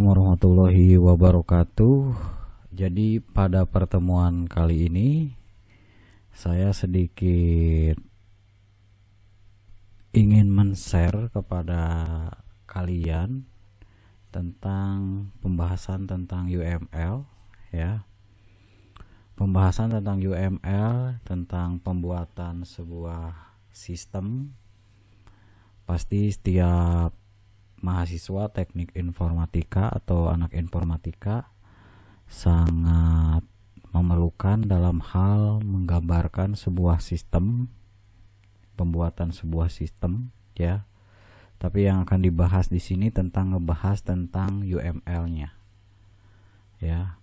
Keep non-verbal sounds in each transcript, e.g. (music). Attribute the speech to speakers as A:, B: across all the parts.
A: Assalamualaikum warahmatullahi wabarakatuh. Jadi pada pertemuan kali ini saya sedikit ingin men-share kepada kalian tentang pembahasan tentang UML ya. Pembahasan tentang UML tentang pembuatan sebuah sistem pasti setiap mahasiswa teknik informatika atau anak informatika sangat memerlukan dalam hal menggambarkan sebuah sistem pembuatan sebuah sistem ya tapi yang akan dibahas di sini tentang ngebahas tentang UML nya ya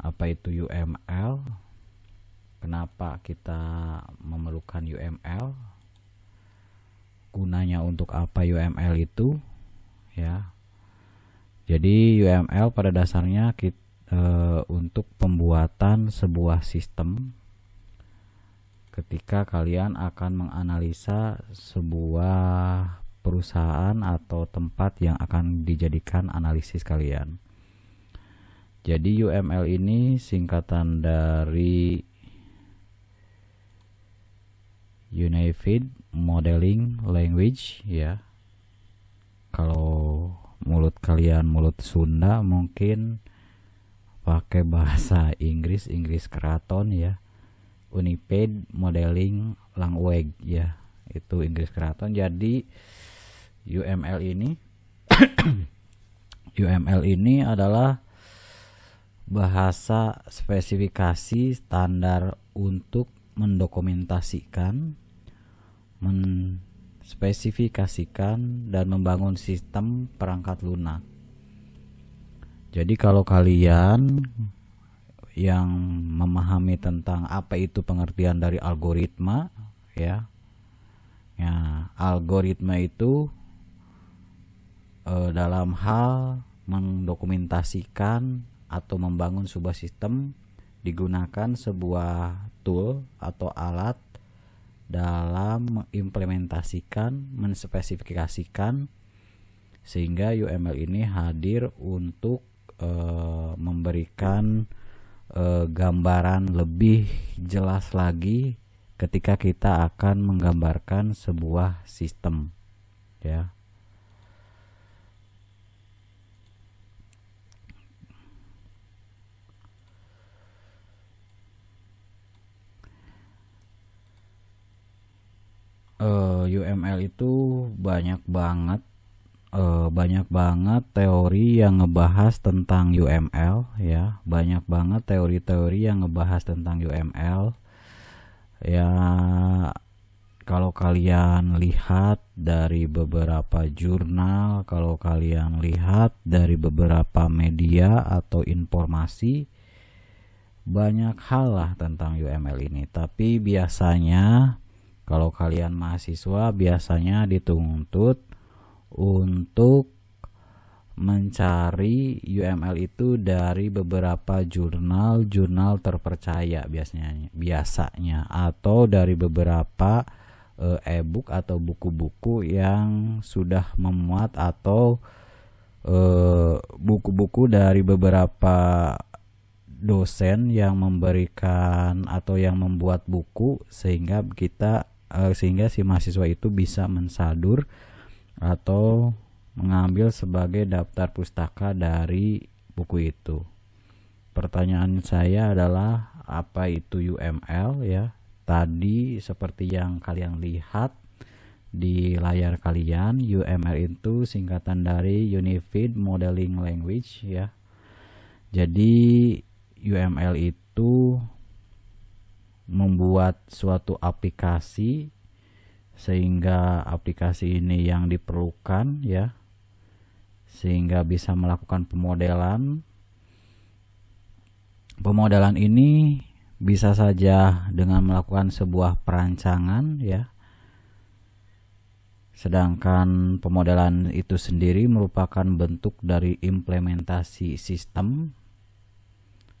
A: apa itu UML kenapa kita memerlukan UML gunanya untuk apa UML itu ya. Jadi UML pada dasarnya kita, e, eh, untuk pembuatan sebuah sistem ketika kalian akan menganalisa sebuah perusahaan atau tempat yang akan dijadikan analisis kalian. Jadi UML ini singkatan dari Unified Modeling Language ya kalau mulut kalian mulut Sunda mungkin pakai bahasa Inggris Inggris keraton ya Unipaid modeling language ya itu Inggris keraton jadi UML ini UML (coughs) ini adalah bahasa spesifikasi standar untuk mendokumentasikan men spesifikasikan dan membangun sistem perangkat lunak. Jadi kalau kalian yang memahami tentang apa itu pengertian dari algoritma ya. Ya, algoritma itu e, dalam hal mendokumentasikan atau membangun sebuah sistem digunakan sebuah tool atau alat dalam mengimplementasikan, menspesifikasikan sehingga UML ini hadir untuk e, memberikan e, gambaran lebih jelas lagi ketika kita akan menggambarkan sebuah sistem ya uh, eh, UML itu banyak banget uh, banyak banget teori yang ngebahas tentang UML ya banyak banget teori-teori yang ngebahas tentang UML ya kalau kalian lihat dari beberapa jurnal, kalau kalian lihat dari beberapa media atau informasi, banyak hal lah tentang UML ini. Tapi biasanya kalau kalian mahasiswa biasanya dituntut untuk mencari UML itu dari beberapa jurnal-jurnal terpercaya biasanya biasanya atau dari beberapa eh, e-book atau buku-buku yang sudah memuat atau eh, buku-buku dari beberapa dosen yang memberikan atau yang membuat buku sehingga kita uh, sehingga si mahasiswa itu bisa mensadur atau mengambil sebagai daftar pustaka dari buku itu. Pertanyaan saya adalah apa itu UML ya? Tadi seperti yang kalian lihat di layar kalian, UML itu singkatan dari Unified Modeling Language ya. Jadi UML itu membuat suatu aplikasi sehingga aplikasi ini yang diperlukan ya sehingga bisa melakukan pemodelan pemodelan ini bisa saja dengan melakukan sebuah perancangan ya sedangkan pemodelan itu sendiri merupakan bentuk dari implementasi sistem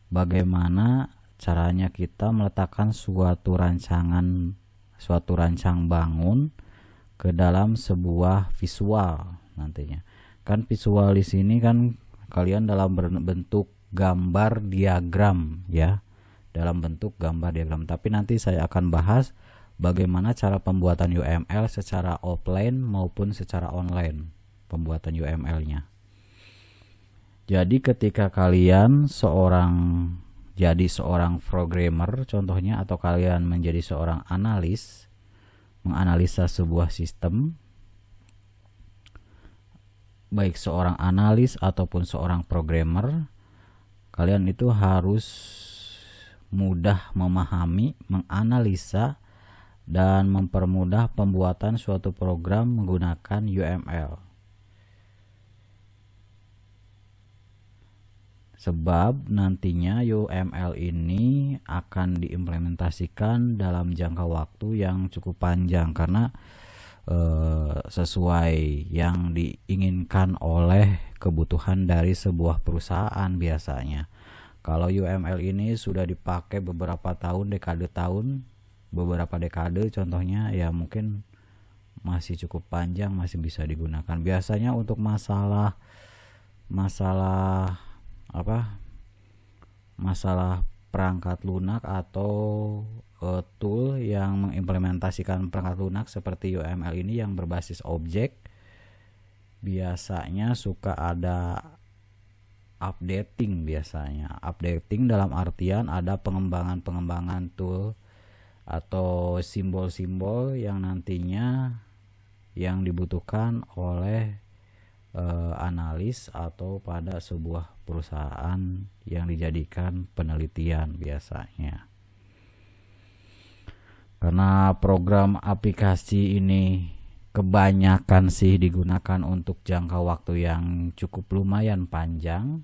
A: bagaimana caranya kita meletakkan suatu rancangan suatu rancang bangun ke dalam sebuah visual nantinya kan visual di sini kan kalian dalam bentuk gambar diagram ya dalam bentuk gambar diagram tapi nanti saya akan bahas bagaimana cara pembuatan UML secara offline maupun secara online pembuatan UML nya jadi ketika kalian seorang menjadi seorang programmer contohnya atau kalian menjadi seorang analis menganalisa sebuah sistem baik seorang analis ataupun seorang programmer kalian itu harus mudah memahami, menganalisa dan mempermudah pembuatan suatu program menggunakan UML. sebab nantinya UML ini akan diimplementasikan dalam jangka waktu yang cukup panjang karena eh, sesuai yang diinginkan oleh kebutuhan dari sebuah perusahaan biasanya. Kalau UML ini sudah dipakai beberapa tahun, dekade tahun, beberapa dekade contohnya ya mungkin masih cukup panjang masih bisa digunakan. Biasanya untuk masalah masalah apa masalah perangkat lunak atau uh, tool yang mengimplementasikan perangkat lunak seperti UML ini yang berbasis objek biasanya suka ada updating biasanya updating dalam artian ada pengembangan-pengembangan tool atau simbol-simbol yang nantinya yang dibutuhkan oleh e, analis atau pada sebuah perusahaan yang dijadikan penelitian biasanya. Karena program aplikasi ini kebanyakan sih digunakan untuk jangka waktu yang cukup lumayan panjang,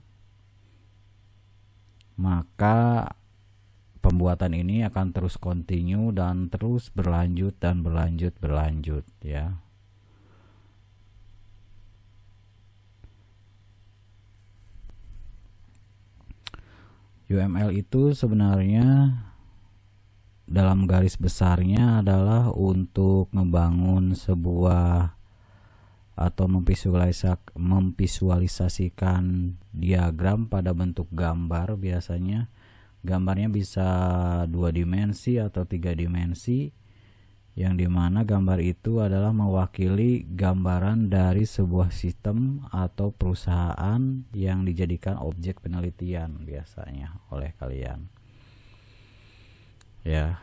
A: maka pembuatan ini akan terus continue dan terus berlanjut dan berlanjut berlanjut ya UML itu sebenarnya dalam garis besarnya adalah untuk membangun sebuah atau memvisualisasikan diagram pada bentuk gambar biasanya gambarnya bisa dua dimensi atau tiga dimensi yang dimana gambar itu adalah mewakili gambaran dari sebuah sistem atau perusahaan yang dijadikan objek penelitian biasanya oleh kalian ya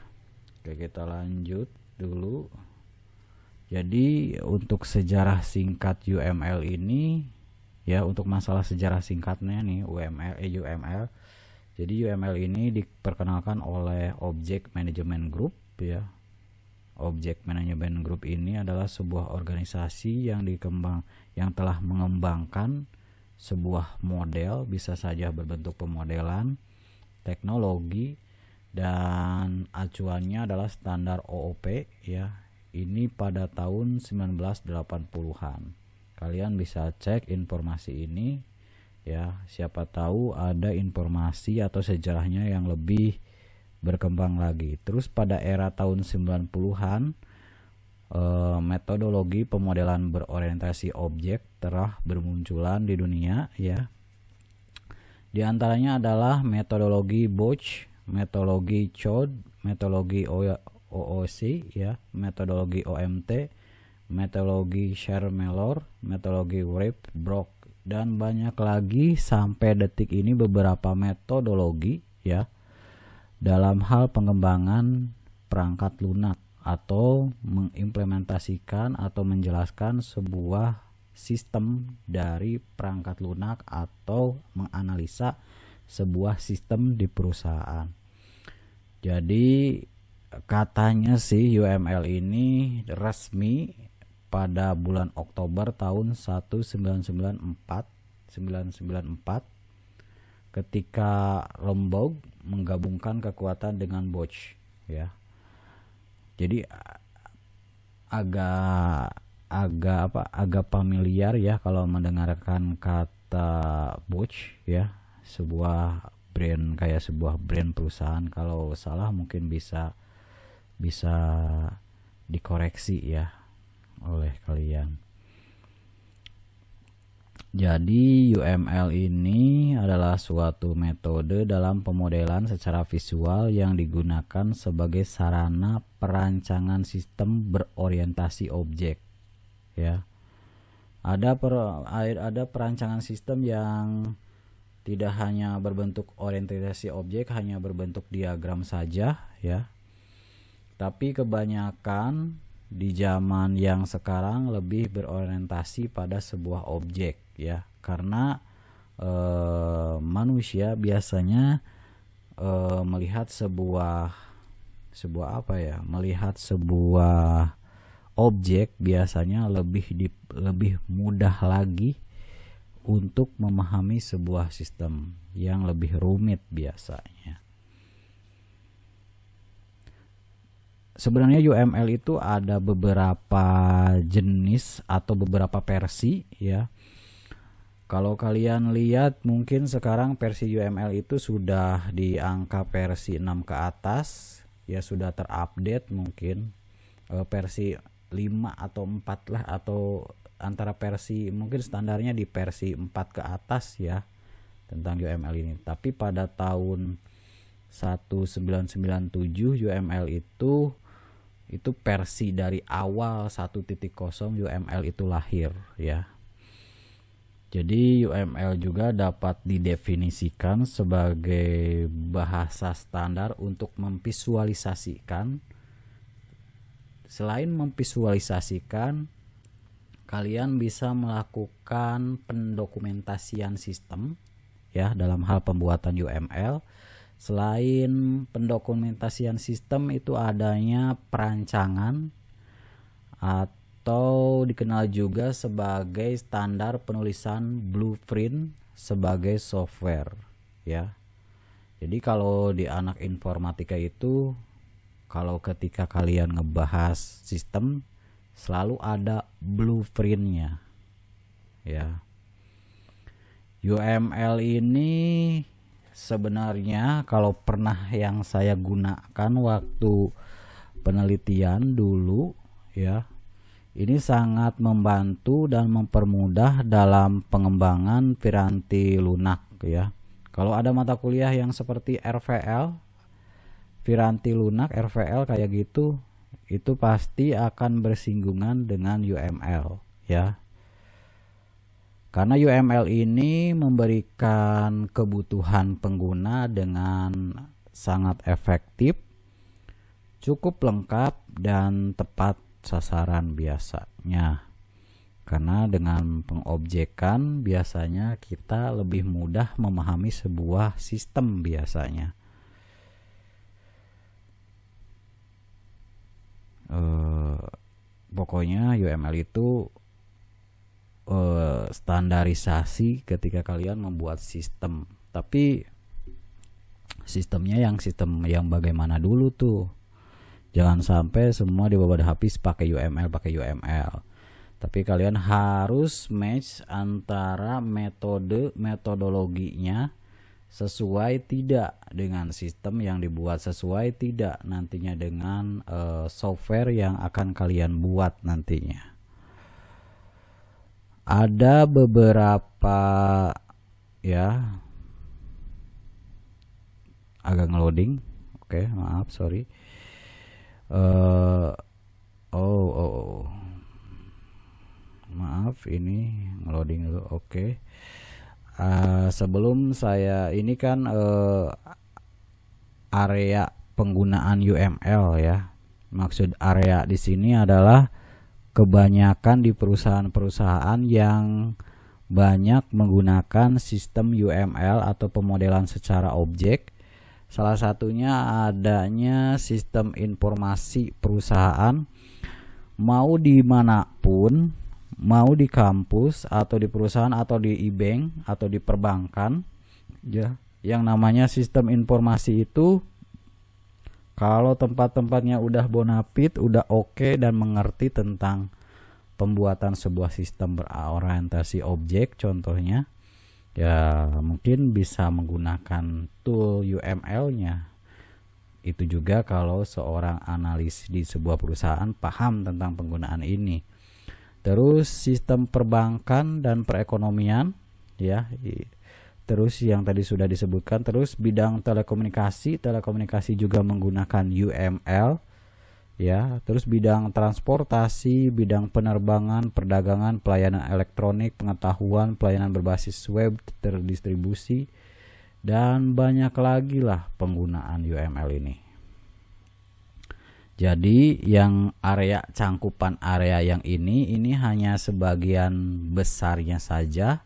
A: oke kita lanjut dulu jadi untuk sejarah singkat UML ini ya untuk masalah sejarah singkatnya nih UML eh, UML jadi UML ini diperkenalkan oleh Object Management Group ya Objek Management Group ini adalah sebuah organisasi yang dikembang yang telah mengembangkan sebuah model bisa saja berbentuk pemodelan, teknologi dan acuannya adalah standar OOP ya. Ini pada tahun 1980-an. Kalian bisa cek informasi ini ya, siapa tahu ada informasi atau sejarahnya yang lebih berkembang lagi. Terus pada era tahun 90-an eh, metodologi pemodelan berorientasi objek telah bermunculan di dunia ya. Di antaranya adalah metodologi Boch, metodologi Chod, metodologi OOC ya, metodologi OMT, metodologi Shermelor, metodologi Wrape, Brock dan banyak lagi sampai detik ini beberapa metodologi ya dalam hal pengembangan perangkat lunak atau mengimplementasikan atau menjelaskan sebuah sistem dari perangkat lunak atau menganalisa sebuah sistem di perusahaan. Jadi katanya sih UML ini resmi pada bulan Oktober tahun 1994 1994 ketika Lombok menggabungkan kekuatan dengan Boch ya jadi agak agak apa agak familiar ya kalau mendengarkan kata Boch ya sebuah brand kayak sebuah brand perusahaan kalau salah mungkin bisa bisa dikoreksi ya oleh kalian jadi UML ini adalah suatu metode dalam pemodelan secara visual yang digunakan sebagai sarana perancangan sistem berorientasi objek. Ya. Ada per, ada perancangan sistem yang tidak hanya berbentuk orientasi objek, hanya berbentuk diagram saja, ya. Tapi kebanyakan di zaman yang sekarang lebih berorientasi pada sebuah objek ya karena e, manusia biasanya e, melihat sebuah sebuah apa ya melihat sebuah objek biasanya lebih di, lebih mudah lagi untuk memahami sebuah sistem yang lebih rumit biasanya. Sebenarnya UML itu ada beberapa jenis atau beberapa versi ya. Kalau kalian lihat mungkin sekarang versi UML itu sudah di angka versi 6 ke atas ya sudah terupdate mungkin e, versi 5 atau 4 lah atau antara versi mungkin standarnya di versi 4 ke atas ya tentang UML ini tapi pada tahun 1997 UML itu itu versi dari awal 1.0 UML itu lahir ya jadi UML juga dapat didefinisikan sebagai bahasa standar untuk memvisualisasikan selain memvisualisasikan kalian bisa melakukan pendokumentasian sistem ya dalam hal pembuatan UML selain pendokumentasian sistem itu adanya perancangan atau dikenal juga sebagai standar penulisan blueprint sebagai software ya. Jadi kalau di anak informatika itu kalau ketika kalian ngebahas sistem selalu ada blueprintnya ya. UML ini sebenarnya kalau pernah yang saya gunakan waktu penelitian dulu ya ini sangat membantu dan mempermudah dalam pengembangan piranti lunak ya. Kalau ada mata kuliah yang seperti RVL, piranti lunak RVL kayak gitu, itu pasti akan bersinggungan dengan UML ya. Karena UML ini memberikan kebutuhan pengguna dengan sangat efektif, cukup lengkap dan tepat sasaran biasanya karena dengan pengobjekan biasanya kita lebih mudah memahami sebuah sistem biasanya e, pokoknya UML itu e, standarisasi ketika kalian membuat sistem tapi sistemnya yang sistem yang bagaimana dulu tuh Jangan sampai semua di bawah habis pakai UML, pakai UML. Tapi kalian harus match antara metode metodologinya sesuai tidak dengan sistem yang dibuat sesuai tidak nantinya dengan uh, software yang akan kalian buat nantinya. Ada beberapa ya agak ngeloading. Oke, okay, maaf, sorry uh, oh, oh oh maaf ini loading dulu oke okay. uh, eh, sebelum saya ini kan uh, area penggunaan UML ya maksud area di sini adalah kebanyakan di perusahaan-perusahaan yang banyak menggunakan sistem UML atau pemodelan secara objek Salah satunya adanya sistem informasi perusahaan mau dimanapun, mau di kampus atau di perusahaan atau di e-bank atau di perbankan, ya. Yang namanya sistem informasi itu kalau tempat-tempatnya udah bonafit, udah oke okay dan mengerti tentang pembuatan sebuah sistem berorientasi objek contohnya ya mungkin bisa menggunakan tool UML-nya itu juga kalau seorang analis di sebuah perusahaan paham tentang penggunaan ini. Terus sistem perbankan dan perekonomian ya. Terus yang tadi sudah disebutkan terus bidang telekomunikasi, telekomunikasi juga menggunakan UML ya terus bidang transportasi bidang penerbangan perdagangan pelayanan elektronik pengetahuan pelayanan berbasis web terdistribusi dan banyak lagi lah penggunaan UML ini jadi yang area cangkupan area yang ini ini hanya sebagian besarnya saja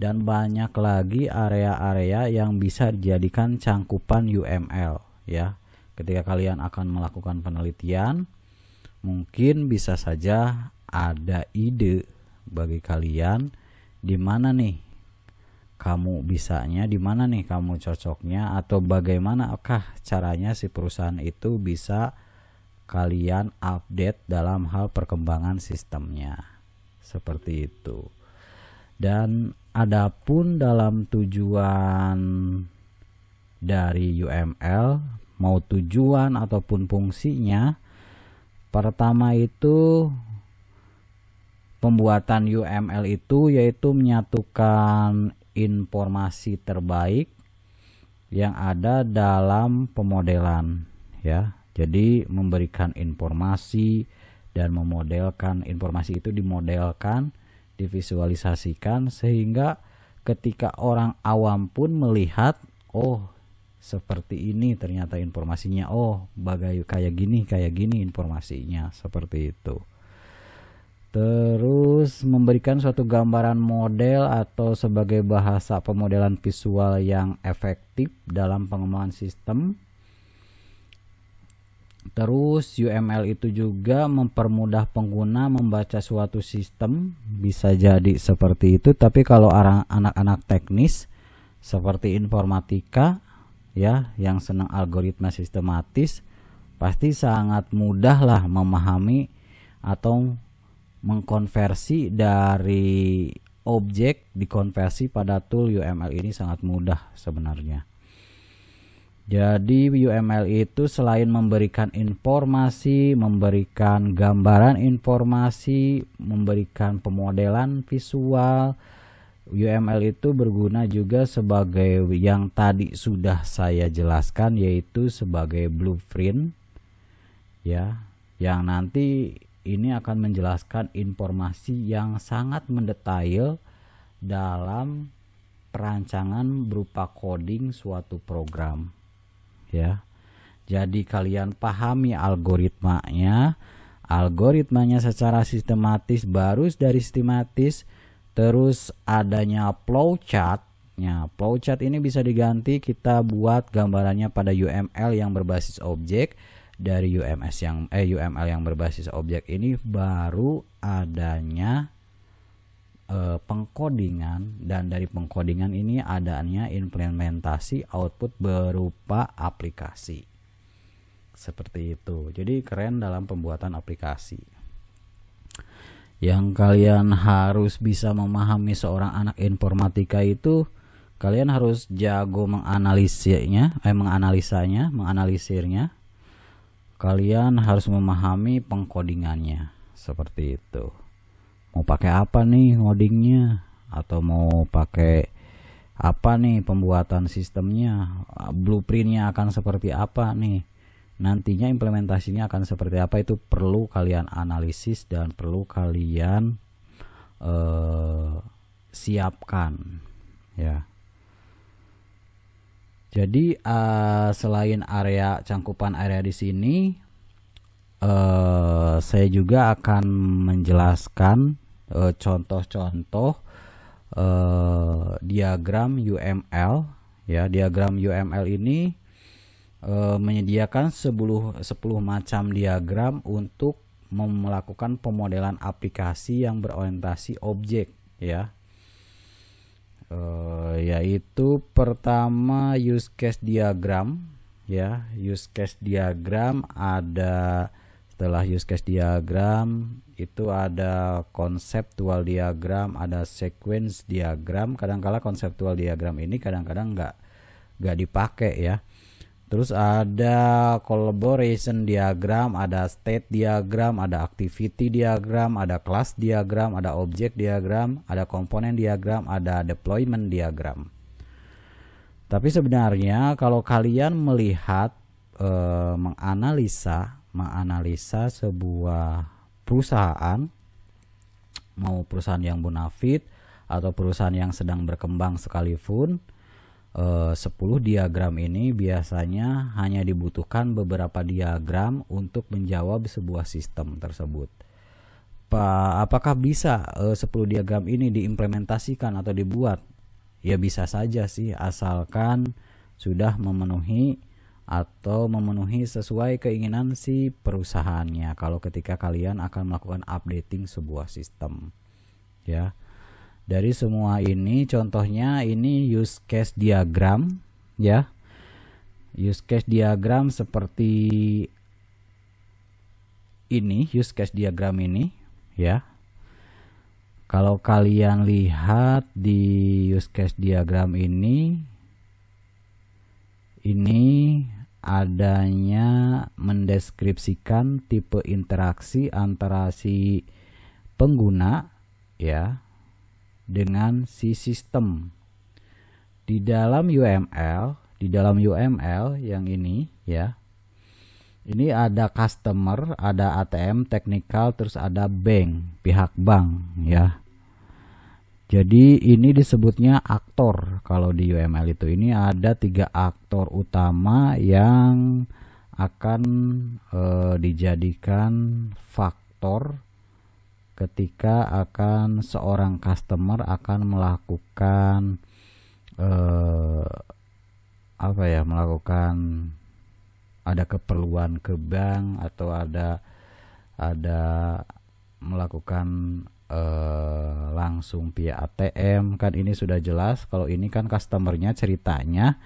A: dan banyak lagi area-area yang bisa dijadikan cangkupan UML ya Ketika kalian akan melakukan penelitian, mungkin bisa saja ada ide bagi kalian di mana nih kamu bisanya, di mana nih kamu cocoknya atau bagaimanakah caranya si perusahaan itu bisa kalian update dalam hal perkembangan sistemnya. Seperti itu. Dan adapun dalam tujuan dari UML mau tujuan ataupun fungsinya pertama itu pembuatan UML itu yaitu menyatukan informasi terbaik yang ada dalam pemodelan ya jadi memberikan informasi dan memodelkan informasi itu dimodelkan divisualisasikan sehingga ketika orang awam pun melihat oh seperti ini ternyata informasinya oh bagai kayak gini kayak gini informasinya seperti itu terus memberikan suatu gambaran model atau sebagai bahasa pemodelan visual yang efektif dalam pengembangan sistem terus UML itu juga mempermudah pengguna membaca suatu sistem bisa jadi seperti itu tapi kalau anak-anak teknis seperti informatika ya yang senang algoritma sistematis pasti sangat mudah memahami atau mengkonversi dari objek dikonversi pada tool UML ini sangat mudah sebenarnya. Jadi UML itu selain memberikan informasi, memberikan gambaran informasi, memberikan pemodelan visual, UML itu berguna juga sebagai yang tadi sudah saya jelaskan yaitu sebagai blueprint ya yang nanti ini akan menjelaskan informasi yang sangat mendetail dalam perancangan berupa coding suatu program ya jadi kalian pahami algoritmanya algoritmanya secara sistematis baru dari sistematis Terus adanya flowchart. Nah, flowchart ini bisa diganti kita buat gambarannya pada UML yang berbasis objek dari UMS yang eh UML yang berbasis objek ini baru adanya eh, pengkodingan dan dari pengkodingan ini adanya implementasi output berupa aplikasi. Seperti itu. Jadi keren dalam pembuatan aplikasi yang kalian harus bisa memahami seorang anak informatika itu kalian harus jago menganalisisnya, eh menganalisanya menganalisirnya kalian harus memahami pengkodingannya seperti itu mau pakai apa nih codingnya, atau mau pakai apa nih pembuatan sistemnya blueprintnya akan seperti apa nih nantinya implementasinya akan seperti apa itu perlu kalian analisis dan perlu kalian eh, siapkan ya jadi eh, selain area cangkupan area di sini eh, saya juga akan menjelaskan eh, contoh-contoh eh, diagram UML ya diagram UML ini e, menyediakan 10, 10 macam diagram untuk melakukan pemodelan aplikasi yang berorientasi objek ya e, yaitu pertama use case diagram ya use case diagram ada setelah use case diagram itu ada konseptual diagram, ada sequence diagram. Kadangkala -kadang konseptual diagram ini kadang-kadang nggak nggak dipakai ya. Terus ada collaboration diagram, ada state diagram, ada activity diagram, ada class diagram, ada object diagram, ada component diagram, ada deployment diagram. Tapi sebenarnya kalau kalian melihat e, menganalisa menganalisa sebuah perusahaan mau perusahaan yang bonafit atau perusahaan yang sedang berkembang sekalipun 10 eh, diagram ini biasanya hanya dibutuhkan beberapa diagram untuk menjawab sebuah sistem tersebut. Pa, apakah bisa 10 eh, diagram ini diimplementasikan atau dibuat? Ya bisa saja sih asalkan sudah memenuhi atau memenuhi sesuai keinginan si perusahaannya kalau ketika kalian akan melakukan updating sebuah sistem. Ya dari semua ini contohnya ini use case diagram ya use case diagram seperti ini use case diagram ini ya kalau kalian lihat di use case diagram ini ini adanya mendeskripsikan tipe interaksi antara si pengguna ya dengan si sistem. Di dalam UML, di dalam UML yang ini ya. Ini ada customer, ada ATM technical, terus ada bank, pihak bank ya. Jadi ini disebutnya aktor kalau di UML itu. Ini ada tiga aktor utama yang akan e, dijadikan faktor ketika akan seorang customer akan melakukan eh, apa ya melakukan ada keperluan ke bank atau ada ada melakukan eh, langsung via ATM kan ini sudah jelas kalau ini kan customernya ceritanya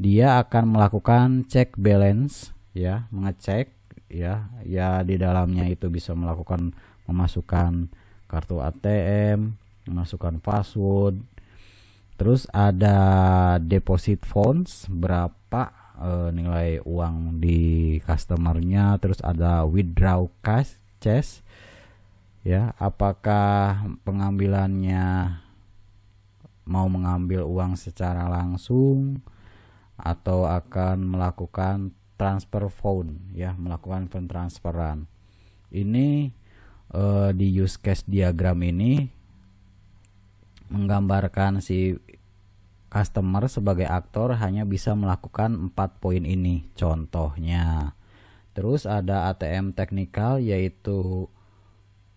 A: dia akan melakukan cek balance ya mengecek ya ya di dalamnya itu bisa melakukan memasukkan kartu ATM, memasukkan password. Terus ada deposit funds berapa e, nilai uang di customernya, terus ada withdraw cash, cash ya, apakah pengambilannya mau mengambil uang secara langsung atau akan melakukan transfer phone ya, melakukan transferan, Ini uh, di use case diagram ini menggambarkan si customer sebagai aktor hanya bisa melakukan empat poin ini contohnya terus ada ATM technical yaitu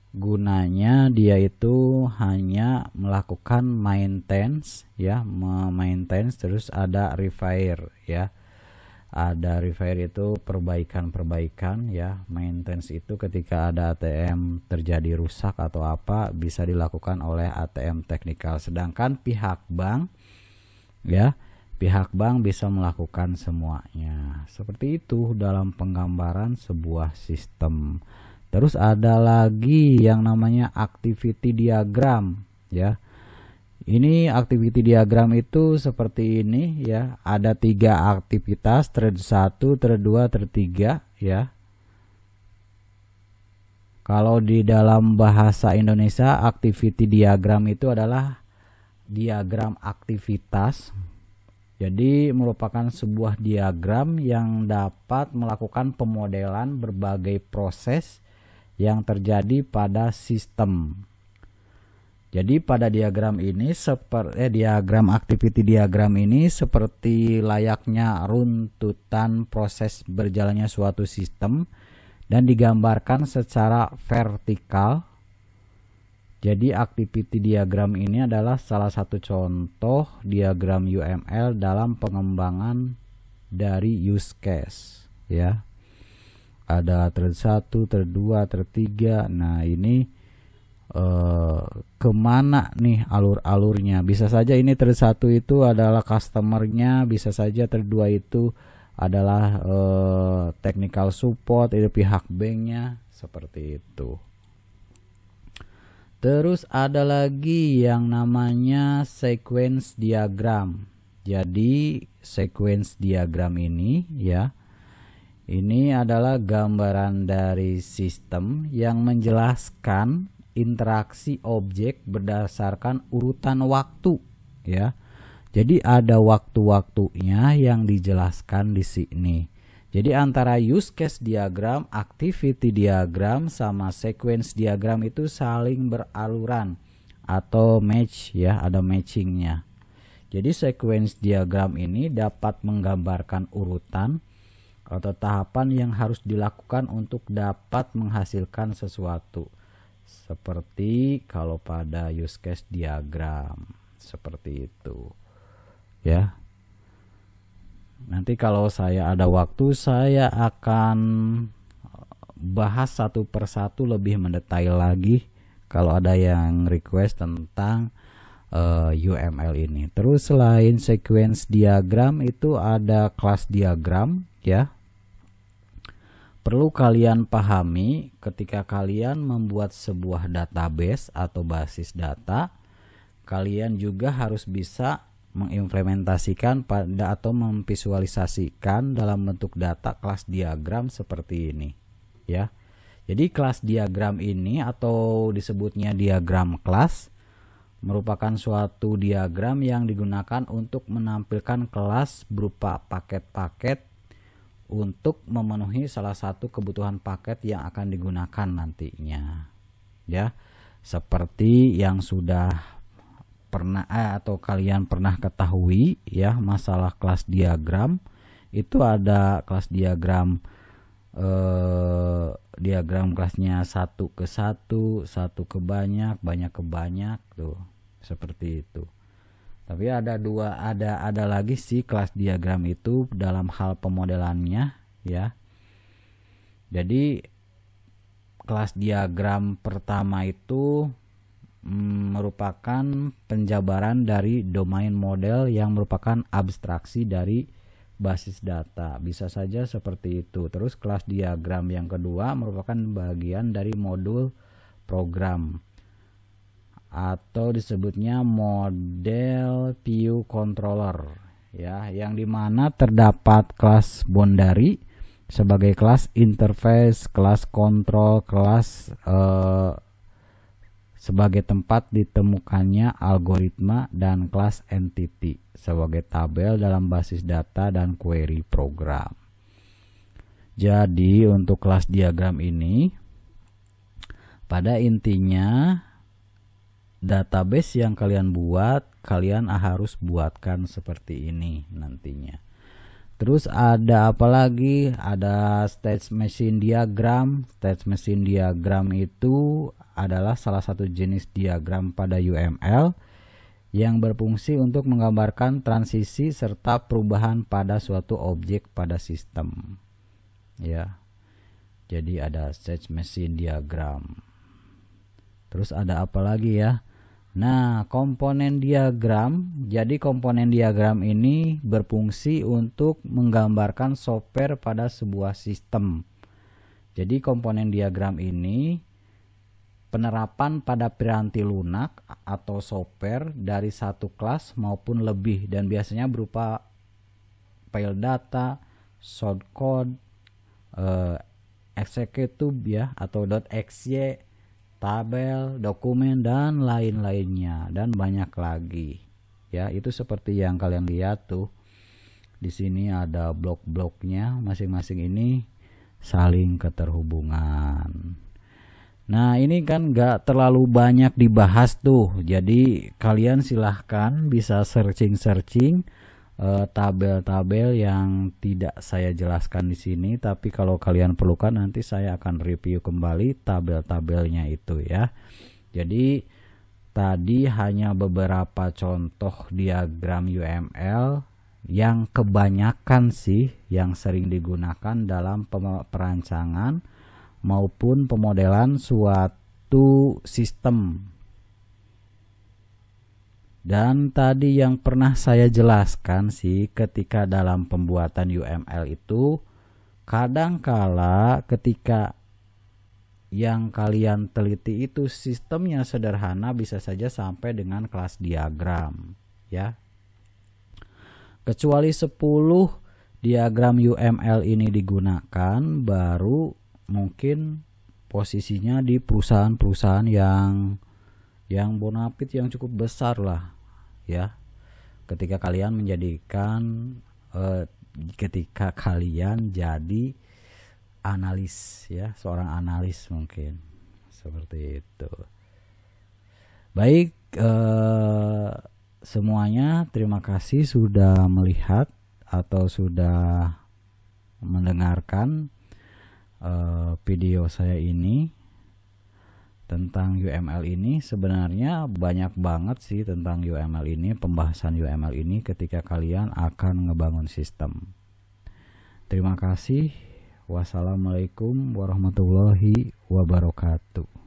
A: gunanya dia itu hanya melakukan maintenance ya maintenance terus ada refire ya ada repair itu perbaikan-perbaikan ya maintenance itu ketika ada ATM terjadi rusak atau apa bisa dilakukan oleh ATM teknikal sedangkan pihak bank ya pihak bank bisa melakukan semuanya. Seperti itu dalam penggambaran sebuah sistem. Terus ada lagi yang namanya activity diagram ya. Ini activity diagram itu seperti ini ya. Ada tiga aktivitas thread 1, thread 2, thread 3 ya. Kalau di dalam bahasa Indonesia activity diagram itu adalah diagram aktivitas. Jadi merupakan sebuah diagram yang dapat melakukan pemodelan berbagai proses yang terjadi pada sistem jadi pada diagram ini seperti eh, diagram activity diagram ini seperti layaknya runtutan proses berjalannya suatu sistem dan digambarkan secara vertikal. Jadi activity diagram ini adalah salah satu contoh diagram UML dalam pengembangan dari use case ya. Ada ter 1, ter 2, ter 3. Nah, ini Eh, kemana nih alur-alurnya. Bisa saja ini satu itu adalah customernya, bisa saja dua itu adalah eh, technical support itu pihak banknya seperti itu. Terus ada lagi yang namanya sequence diagram. Jadi sequence diagram ini ya ini adalah gambaran dari sistem yang menjelaskan interaksi objek berdasarkan urutan waktu ya. Jadi ada waktu-waktunya yang dijelaskan di sini. Jadi antara use case diagram, activity diagram sama sequence diagram itu saling beraluran atau match ya, ada matchingnya. Jadi sequence diagram ini dapat menggambarkan urutan atau tahapan yang harus dilakukan untuk dapat menghasilkan sesuatu seperti kalau pada use case diagram seperti itu ya nanti kalau saya ada waktu saya akan bahas satu persatu lebih mendetail lagi kalau ada yang request tentang uh, eh, UML ini terus selain sequence diagram itu ada class diagram ya perlu kalian pahami ketika kalian membuat sebuah database atau basis data, kalian juga harus bisa mengimplementasikan pada atau memvisualisasikan dalam bentuk data kelas diagram seperti ini ya. Jadi kelas diagram ini atau disebutnya diagram kelas merupakan suatu diagram yang digunakan untuk menampilkan kelas berupa paket-paket untuk memenuhi salah satu kebutuhan paket yang akan digunakan nantinya. Ya. Seperti yang sudah pernah eh, atau kalian pernah ketahui ya masalah kelas diagram itu ada kelas diagram eh, diagram kelasnya satu ke satu satu ke banyak banyak ke banyak tuh seperti itu tapi ada dua ada ada lagi sih kelas diagram itu dalam hal pemodelannya ya. Jadi kelas diagram pertama itu mm, merupakan penjabaran dari domain model yang merupakan abstraksi dari basis data. Bisa saja seperti itu. Terus kelas diagram yang kedua merupakan bagian dari modul program atau disebutnya model view controller ya yang dimana terdapat kelas boundary sebagai kelas interface, kelas control kelas eh, sebagai tempat ditemukannya algoritma dan kelas entity sebagai tabel dalam basis data dan query program. Jadi untuk kelas diagram ini pada intinya database yang kalian buat kalian harus buatkan seperti ini nantinya terus ada apa lagi ada stage machine diagram stage machine diagram itu adalah salah satu jenis diagram pada UML yang berfungsi untuk menggambarkan transisi serta perubahan pada suatu objek pada sistem ya jadi ada stage machine diagram terus ada apa lagi ya Nah, komponen diagram, jadi komponen diagram ini berfungsi untuk menggambarkan software pada sebuah sistem. Jadi komponen diagram ini penerapan pada piranti lunak atau software dari satu kelas maupun lebih dan biasanya berupa file data, shortcode, eh, executable ya atau .exe tabel, dokumen dan lain-lainnya dan banyak lagi. Ya, itu seperti yang kalian lihat tuh. Di sini ada blok-bloknya masing-masing ini saling keterhubungan. Nah, ini kan nggak terlalu banyak dibahas tuh. Jadi, kalian silahkan bisa searching-searching Eh, tabel-tabel yang tidak saya jelaskan di sini tapi kalau kalian perlukan nanti saya akan review kembali tabel-tabelnya itu ya jadi tadi hanya beberapa contoh diagram UML yang kebanyakan sih yang sering digunakan dalam perancangan maupun pemodelan suatu sistem dan tadi yang pernah saya jelaskan sih ketika dalam pembuatan UML itu kadangkala ketika yang kalian teliti itu sistemnya sederhana bisa saja sampai dengan kelas diagram ya. Kecuali 10 diagram UML ini digunakan baru mungkin posisinya di perusahaan-perusahaan yang yang bonapit yang cukup besar lah ya ketika kalian menjadikan eh, ketika kalian jadi analis ya seorang analis mungkin seperti itu baik eh, semuanya terima kasih sudah melihat atau sudah mendengarkan eh, video saya ini tentang UML ini sebenarnya banyak banget sih tentang UML ini pembahasan UML ini ketika kalian akan ngebangun sistem terima kasih wassalamualaikum warahmatullahi wabarakatuh